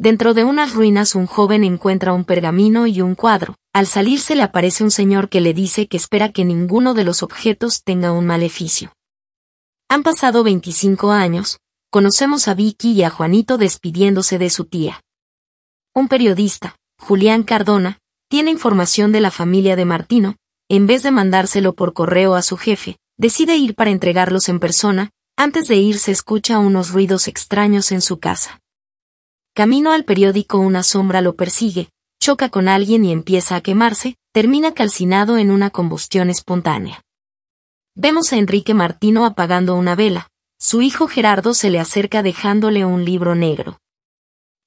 Dentro de unas ruinas un joven encuentra un pergamino y un cuadro. Al salirse le aparece un señor que le dice que espera que ninguno de los objetos tenga un maleficio. Han pasado 25 años, conocemos a Vicky y a Juanito despidiéndose de su tía. Un periodista, Julián Cardona, tiene información de la familia de Martino, en vez de mandárselo por correo a su jefe, decide ir para entregarlos en persona, antes de irse escucha unos ruidos extraños en su casa. Camino al periódico una sombra lo persigue, choca con alguien y empieza a quemarse, termina calcinado en una combustión espontánea. Vemos a Enrique Martino apagando una vela, su hijo Gerardo se le acerca dejándole un libro negro.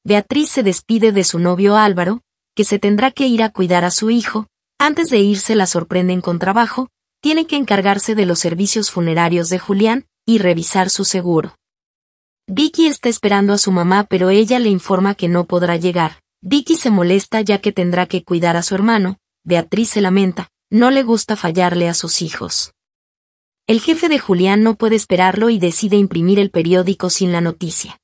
Beatriz se despide de su novio Álvaro, que se tendrá que ir a cuidar a su hijo, antes de irse la sorprenden con trabajo, tiene que encargarse de los servicios funerarios de Julián, y revisar su seguro. Vicky está esperando a su mamá pero ella le informa que no podrá llegar. Vicky se molesta ya que tendrá que cuidar a su hermano, Beatriz se lamenta, no le gusta fallarle a sus hijos. El jefe de Julián no puede esperarlo y decide imprimir el periódico sin la noticia.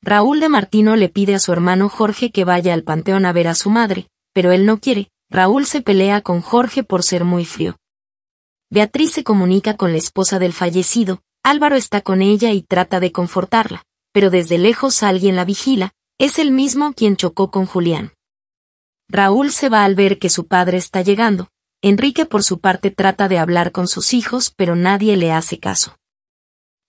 Raúl de Martino le pide a su hermano Jorge que vaya al panteón a ver a su madre, pero él no quiere, Raúl se pelea con Jorge por ser muy frío. Beatriz se comunica con la esposa del fallecido, Álvaro está con ella y trata de confortarla, pero desde lejos alguien la vigila, es el mismo quien chocó con Julián. Raúl se va al ver que su padre está llegando, Enrique por su parte trata de hablar con sus hijos pero nadie le hace caso.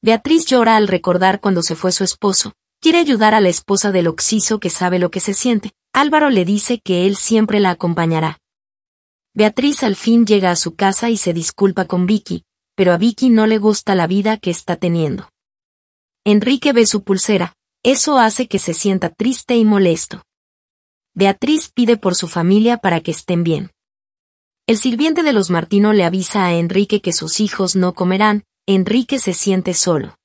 Beatriz llora al recordar cuando se fue su esposo, quiere ayudar a la esposa del oxiso que sabe lo que se siente, Álvaro le dice que él siempre la acompañará. Beatriz al fin llega a su casa y se disculpa con Vicky, pero a Vicky no le gusta la vida que está teniendo. Enrique ve su pulsera, eso hace que se sienta triste y molesto. Beatriz pide por su familia para que estén bien. El sirviente de los Martino le avisa a Enrique que sus hijos no comerán, Enrique se siente solo.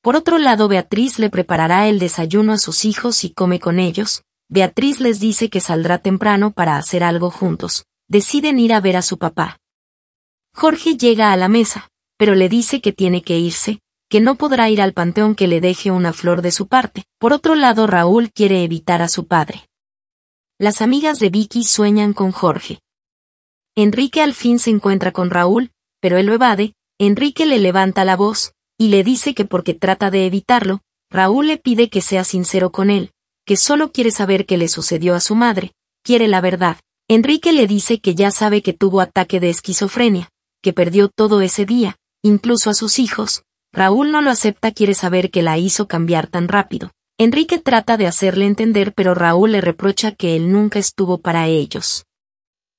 Por otro lado, Beatriz le preparará el desayuno a sus hijos y come con ellos, Beatriz les dice que saldrá temprano para hacer algo juntos, deciden ir a ver a su papá. Jorge llega a la mesa, pero le dice que tiene que irse, que no podrá ir al panteón que le deje una flor de su parte. Por otro lado, Raúl quiere evitar a su padre. Las amigas de Vicky sueñan con Jorge. Enrique al fin se encuentra con Raúl, pero él lo evade, Enrique le levanta la voz, y le dice que porque trata de evitarlo, Raúl le pide que sea sincero con él, que solo quiere saber qué le sucedió a su madre, quiere la verdad. Enrique le dice que ya sabe que tuvo ataque de esquizofrenia, que perdió todo ese día, incluso a sus hijos. Raúl no lo acepta, quiere saber que la hizo cambiar tan rápido. Enrique trata de hacerle entender, pero Raúl le reprocha que él nunca estuvo para ellos.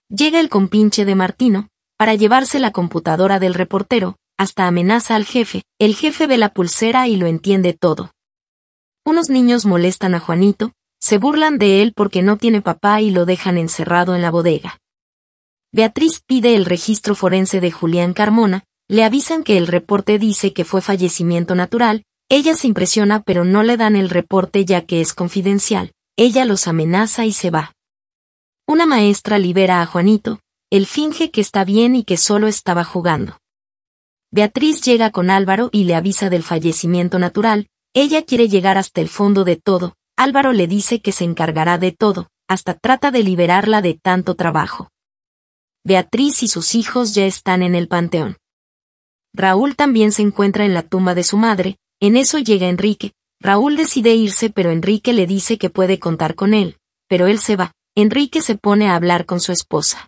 Llega el compinche de Martino, para llevarse la computadora del reportero, hasta amenaza al jefe, el jefe ve la pulsera y lo entiende todo. Unos niños molestan a Juanito, se burlan de él porque no tiene papá y lo dejan encerrado en la bodega. Beatriz pide el registro forense de Julián Carmona, le avisan que el reporte dice que fue fallecimiento natural, ella se impresiona pero no le dan el reporte ya que es confidencial, ella los amenaza y se va. Una maestra libera a Juanito, él finge que está bien y que solo estaba jugando. Beatriz llega con Álvaro y le avisa del fallecimiento natural, ella quiere llegar hasta el fondo de todo, Álvaro le dice que se encargará de todo, hasta trata de liberarla de tanto trabajo. Beatriz y sus hijos ya están en el panteón. Raúl también se encuentra en la tumba de su madre, en eso llega Enrique, Raúl decide irse pero Enrique le dice que puede contar con él, pero él se va, Enrique se pone a hablar con su esposa.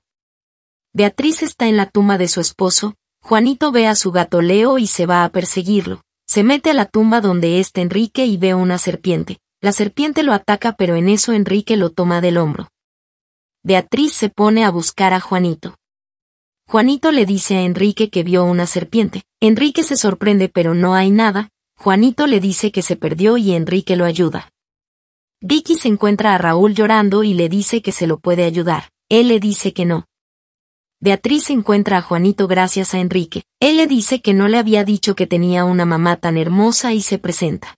Beatriz está en la tumba de su esposo, Juanito ve a su gato Leo y se va a perseguirlo, se mete a la tumba donde está Enrique y ve una serpiente, la serpiente lo ataca pero en eso Enrique lo toma del hombro, Beatriz se pone a buscar a Juanito. Juanito le dice a Enrique que vio una serpiente. Enrique se sorprende pero no hay nada. Juanito le dice que se perdió y Enrique lo ayuda. Vicky se encuentra a Raúl llorando y le dice que se lo puede ayudar. Él le dice que no. Beatriz encuentra a Juanito gracias a Enrique. Él le dice que no le había dicho que tenía una mamá tan hermosa y se presenta.